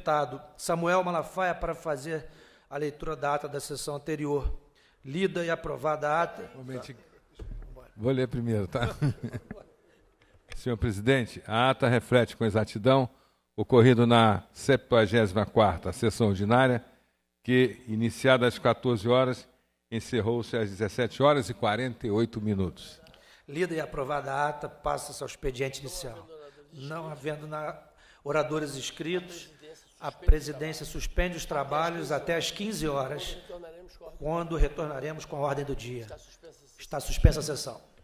deputado Samuel Malafaia para fazer a leitura da ata da sessão anterior. Lida e aprovada a ata. Vou ler primeiro, tá? Senhor presidente, a ata reflete com exatidão o ocorrido na 74ª sessão ordinária, que, iniciada às 14 horas, encerrou-se às 17 horas e 48 minutos. Lida e aprovada a ata, passa-se ao expediente inicial. Não havendo na... oradores inscritos, a presidência suspende os trabalhos até às 15 horas, quando retornaremos com a ordem do dia. Está suspensa a sessão.